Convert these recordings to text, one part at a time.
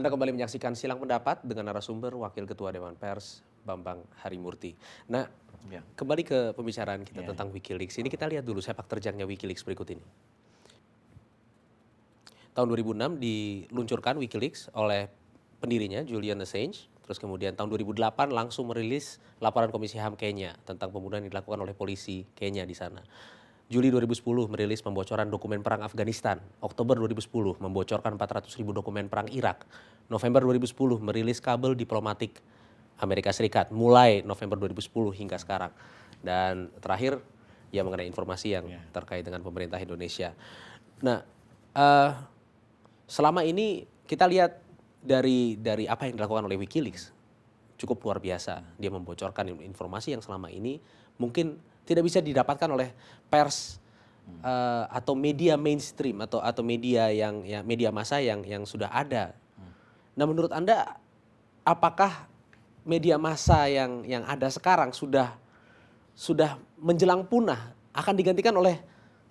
Anda kembali menyaksikan silang pendapat dengan narasumber Wakil Ketua Dewan Pers Bambang Harimurti. Nah, ya. kembali ke pembicaraan kita ya. tentang WikiLeaks. Ini kita lihat dulu sepak terjangnya WikiLeaks berikut ini. Tahun 2006 diluncurkan WikiLeaks oleh pendirinya Julian Assange. Terus kemudian tahun 2008 langsung merilis laporan Komisi HAM Kenya tentang pembunuhan yang dilakukan oleh polisi Kenya di sana. Juli 2010 merilis pembocoran dokumen perang Afghanistan. Oktober 2010 membocorkan 400 ribu dokumen perang Irak. November 2010 merilis kabel diplomatik Amerika Serikat mulai November 2010 hingga sekarang. Dan terakhir ya mengenai informasi yang ya. terkait dengan pemerintah Indonesia. Nah, uh, selama ini kita lihat dari dari apa yang dilakukan oleh WikiLeaks cukup luar biasa. Dia membocorkan informasi yang selama ini mungkin tidak bisa didapatkan oleh pers uh, atau media mainstream atau atau media yang ya, media massa yang yang sudah ada. Nah, menurut Anda apakah media massa yang yang ada sekarang sudah sudah menjelang punah akan digantikan oleh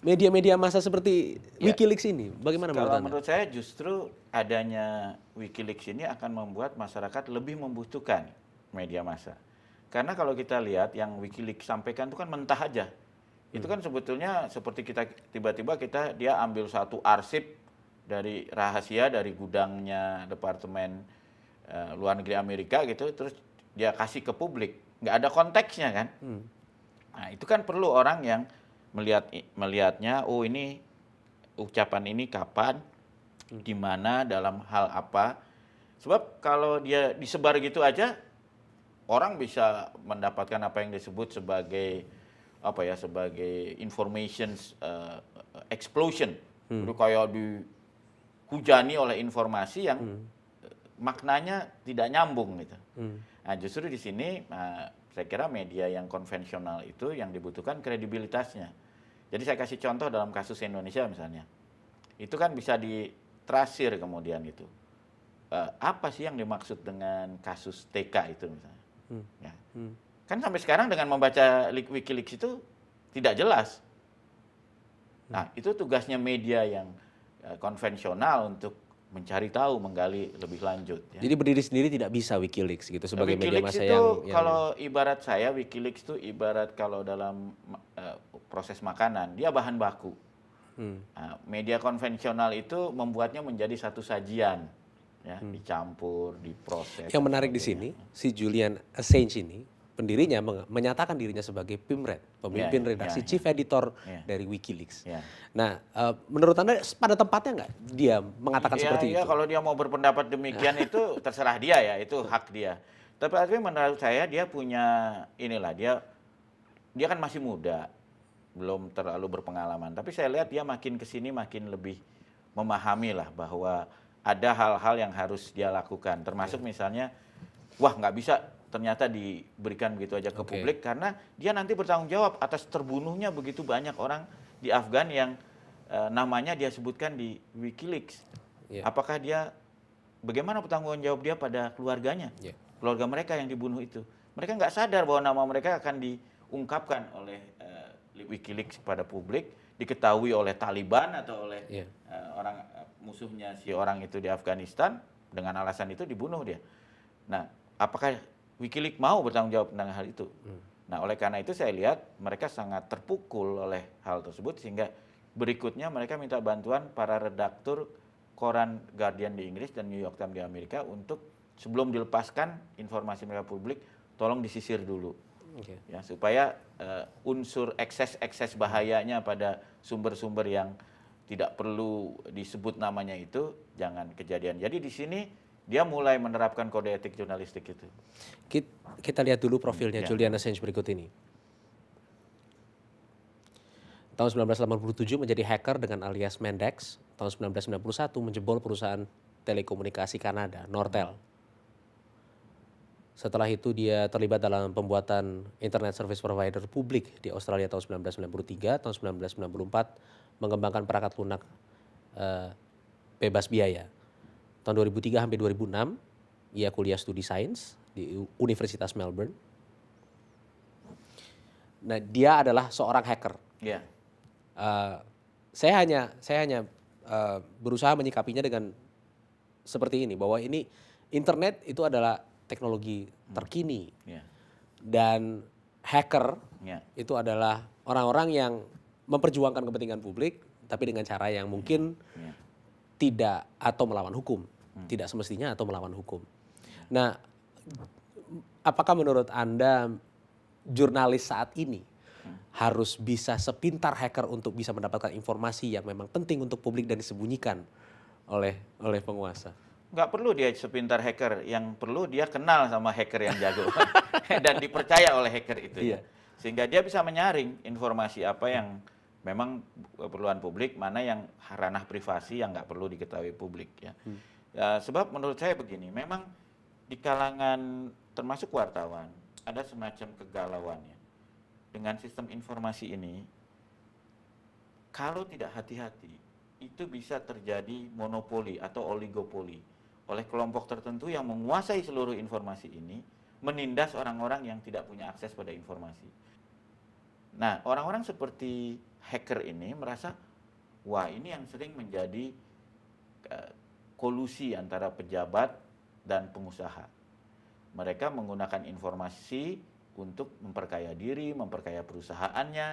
media-media massa seperti ya. WikiLeaks ini? Bagaimana Kalau menurut Anda? menurut saya justru adanya WikiLeaks ini akan membuat masyarakat lebih membutuhkan media massa. Karena kalau kita lihat yang WikiLeaks sampaikan itu kan mentah aja. Itu hmm. kan sebetulnya seperti kita tiba-tiba kita dia ambil satu arsip dari rahasia dari gudangnya departemen uh, luar negeri Amerika gitu terus dia kasih ke publik. Nggak ada konteksnya kan? Hmm. Nah, itu kan perlu orang yang melihat melihatnya oh ini ucapan ini kapan di hmm. mana dalam hal apa sebab kalau dia disebar gitu aja orang bisa mendapatkan apa yang disebut sebagai apa ya sebagai information uh, explosion. Hmm. Itu kayak dihujani oleh informasi yang hmm. maknanya tidak nyambung gitu. Hmm. Nah, justru di sini uh, saya kira media yang konvensional itu yang dibutuhkan kredibilitasnya. Jadi saya kasih contoh dalam kasus Indonesia misalnya. Itu kan bisa ditrasir kemudian itu. Uh, apa sih yang dimaksud dengan kasus TK itu misalnya? Hmm. Ya. Hmm. Kan sampai sekarang dengan membaca WikiLeaks itu tidak jelas. Hmm. Nah, itu tugasnya media yang uh, konvensional untuk mencari tahu, menggali lebih lanjut. Ya. Jadi berdiri sendiri tidak bisa WikiLeaks gitu sebagai WikiLeaks media masa itu yang, itu kalau ibarat saya WikiLeaks itu ibarat kalau dalam uh, proses makanan dia bahan baku. Hmm. Nah, media konvensional itu membuatnya menjadi satu sajian ya, hmm. dicampur, diproses. Yang menarik di sini, si Julian Assange ini pendirinya menyatakan dirinya sebagai PIMRED, pemimpin yeah, ya, redaksi yeah, chief yeah. editor yeah. dari WikiLeaks. Yeah. Nah, uh, menurut Anda pada tempatnya nggak dia mengatakan yeah, seperti yeah, itu? kalau dia mau berpendapat demikian ya. itu terserah dia ya, itu hak dia. Tapi akhirnya menurut saya dia punya inilah dia dia kan masih muda, belum terlalu berpengalaman. Tapi saya lihat dia makin kesini makin lebih memahami lah bahwa ada hal-hal yang harus dia lakukan. Termasuk yeah. misalnya, wah nggak bisa ternyata diberikan begitu aja ke okay. publik karena dia nanti bertanggung jawab atas terbunuhnya begitu banyak orang di Afgan yang e, namanya dia sebutkan di WikiLeaks. Yeah. Apakah dia bagaimana pertanggung jawab dia pada keluarganya, yeah. keluarga mereka yang dibunuh itu? Mereka nggak sadar bahwa nama mereka akan diungkapkan oleh e, WikiLeaks kepada publik, diketahui oleh Taliban atau oleh yeah. Iya. e, orang musuhnya si orang itu di Afghanistan dengan alasan itu dibunuh dia. Nah, apakah Wikileaks mau bertanggung jawab tentang hal itu? Hmm. Nah, oleh karena itu saya lihat mereka sangat terpukul oleh hal tersebut sehingga berikutnya mereka minta bantuan para redaktur koran Guardian di Inggris dan New York Times di Amerika untuk sebelum dilepaskan informasi mereka publik tolong disisir dulu. Okay. Ya, supaya uh, unsur ekses-ekses bahayanya pada sumber-sumber yang tidak perlu disebut namanya itu jangan kejadian. Jadi di sini dia mulai menerapkan kode etik jurnalistik itu. Kita, kita lihat dulu profilnya ya. Julian Assange berikut ini. Tahun 1987 menjadi hacker dengan alias Mendex. Tahun 1991 menjebol perusahaan telekomunikasi Kanada, Nortel. Setelah itu dia terlibat dalam pembuatan Internet Service Provider publik di Australia tahun 1993, tahun 1994 mengembangkan perangkat lunak eh, bebas biaya. Tahun 2003 sampai 2006 ia kuliah studi sains di Universitas Melbourne. Nah, dia adalah seorang hacker. Yeah. Iya. Uh, saya hanya saya hanya uh, berusaha menyikapinya dengan seperti ini bahwa ini internet itu adalah teknologi hmm. terkini. Yeah. Dan hacker yeah. itu adalah orang-orang yang memperjuangkan kepentingan publik tapi dengan cara yang mungkin yeah. Ya. tidak atau melawan hukum, hmm. tidak semestinya atau melawan hukum. Ya. Nah, apakah menurut Anda jurnalis saat ini hmm. harus bisa sepintar hacker untuk bisa mendapatkan informasi yang memang penting untuk publik dan disembunyikan oleh oleh penguasa? nggak perlu dia sepintar hacker, yang perlu dia kenal sama hacker yang jago dan dipercaya oleh hacker itu. Iya. Ya. Sehingga dia bisa menyaring informasi apa yang memang keperluan publik, mana yang ranah privasi yang nggak perlu diketahui publik ya. Hmm. ya. Sebab menurut saya begini, memang di kalangan termasuk wartawan ada semacam kegalauannya Dengan sistem informasi ini, kalau tidak hati-hati, itu bisa terjadi monopoli atau oligopoli oleh kelompok tertentu yang menguasai seluruh informasi ini menindas orang-orang yang tidak punya akses pada informasi. Nah, orang-orang seperti hacker ini merasa wah ini yang sering menjadi e, kolusi antara pejabat dan pengusaha. Mereka menggunakan informasi untuk memperkaya diri, memperkaya perusahaannya,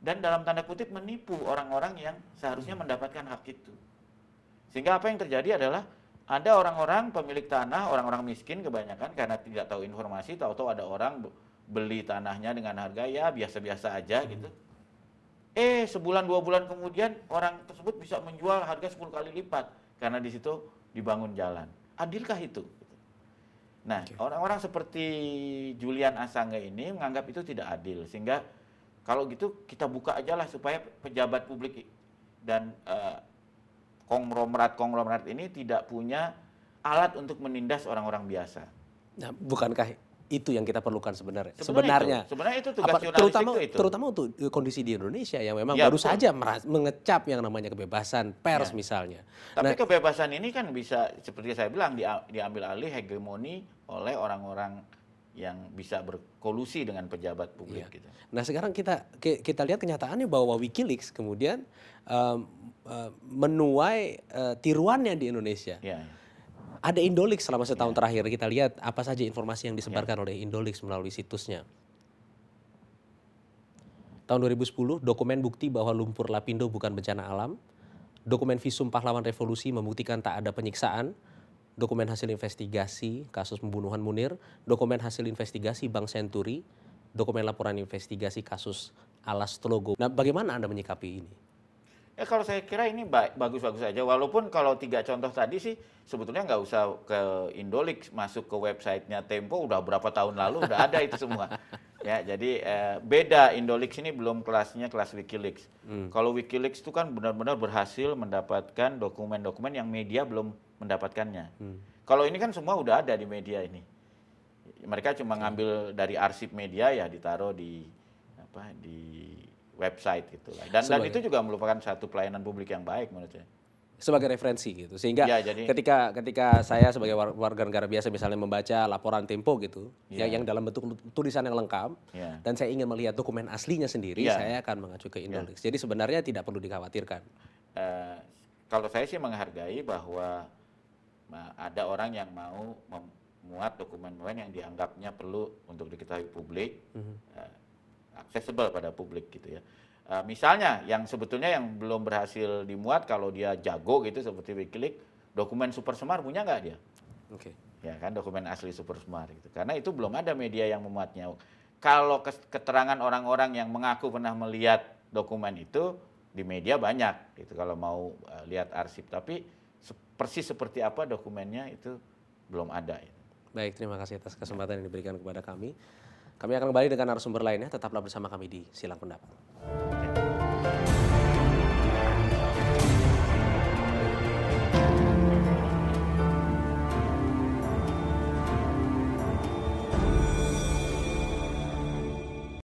dan dalam tanda kutip menipu orang-orang yang seharusnya mendapatkan hak itu. Sehingga apa yang terjadi adalah ada orang-orang pemilik tanah, orang-orang miskin kebanyakan karena tidak tahu informasi, tahu-tahu ada orang beli tanahnya dengan harga ya biasa-biasa aja hmm. gitu. Eh, sebulan dua bulan kemudian orang tersebut bisa menjual harga 10 kali lipat karena di situ dibangun jalan. Adilkah itu? Nah, orang orang-orang seperti Julian Assange ini menganggap itu tidak adil sehingga kalau gitu kita buka ajalah supaya pejabat publik dan eh, konglomerat-konglomerat ini tidak punya alat untuk menindas orang-orang biasa. Nah, bukankah itu yang kita perlukan sebenarnya. Sebenarnya, sebenarnya itu, sebenarnya itu tugas apa, terutama itu. terutama untuk e, kondisi di Indonesia yang memang ya, baru betul. saja mengecap yang namanya kebebasan pers ya. misalnya. Tapi nah, kebebasan ini kan bisa seperti saya bilang diambil alih hegemoni oleh orang-orang yang bisa berkolusi dengan pejabat publik. Iya. Gitu. Nah sekarang kita kita lihat kenyataannya bahwa WikiLeaks kemudian um, menuai uh, tiruannya di Indonesia. Iya, iya. Ada Indolix selama setahun iya. terakhir kita lihat apa saja informasi yang disebarkan iya. oleh Indolix melalui situsnya. Tahun 2010 dokumen bukti bahwa lumpur lapindo bukan bencana alam. Dokumen visum pahlawan revolusi membuktikan tak ada penyiksaan dokumen hasil investigasi kasus pembunuhan Munir, dokumen hasil investigasi Bank Senturi, dokumen laporan investigasi kasus Alas Telogo. Nah, bagaimana Anda menyikapi ini? Ya kalau saya kira ini bagus-bagus saja. Walaupun kalau tiga contoh tadi sih sebetulnya nggak usah ke Indolix, masuk ke websitenya Tempo udah berapa tahun lalu udah ada itu semua ya jadi eh, beda Indolix ini belum kelasnya kelas WikiLeaks. Hmm. Kalau WikiLeaks itu kan benar-benar berhasil mendapatkan dokumen-dokumen yang media belum mendapatkannya. Hmm. Kalau ini kan semua udah ada di media ini. Mereka cuma ngambil dari arsip media ya ditaruh di apa di website gitu lah. Dan dan itu juga merupakan satu pelayanan publik yang baik menurut saya sebagai referensi gitu sehingga ya, jadi... ketika ketika saya sebagai warga negara biasa misalnya membaca laporan Tempo gitu ya. yang, yang dalam bentuk tulisan yang lengkap ya. dan saya ingin melihat dokumen aslinya sendiri ya. saya akan mengacu ke Indolex ya. jadi sebenarnya tidak perlu dikhawatirkan uh, kalau saya sih menghargai bahwa ada orang yang mau memuat dokumen-dokumen yang dianggapnya perlu untuk diketahui publik mm -hmm. uh, aksesibel pada publik gitu ya Uh, misalnya yang sebetulnya yang belum berhasil dimuat kalau dia jago gitu seperti Wikileaks, dokumen Super Semar punya nggak dia? Oke. Okay. Ya kan dokumen asli Super Semar gitu. Karena itu belum ada media yang memuatnya. Kalau keterangan orang-orang yang mengaku pernah melihat dokumen itu di media banyak gitu kalau mau uh, lihat arsip tapi persis seperti apa dokumennya itu belum ada. Baik, terima kasih atas kesempatan yang diberikan kepada kami. Kami akan kembali dengan narasumber lainnya. Tetaplah bersama kami di Silang Pendapat.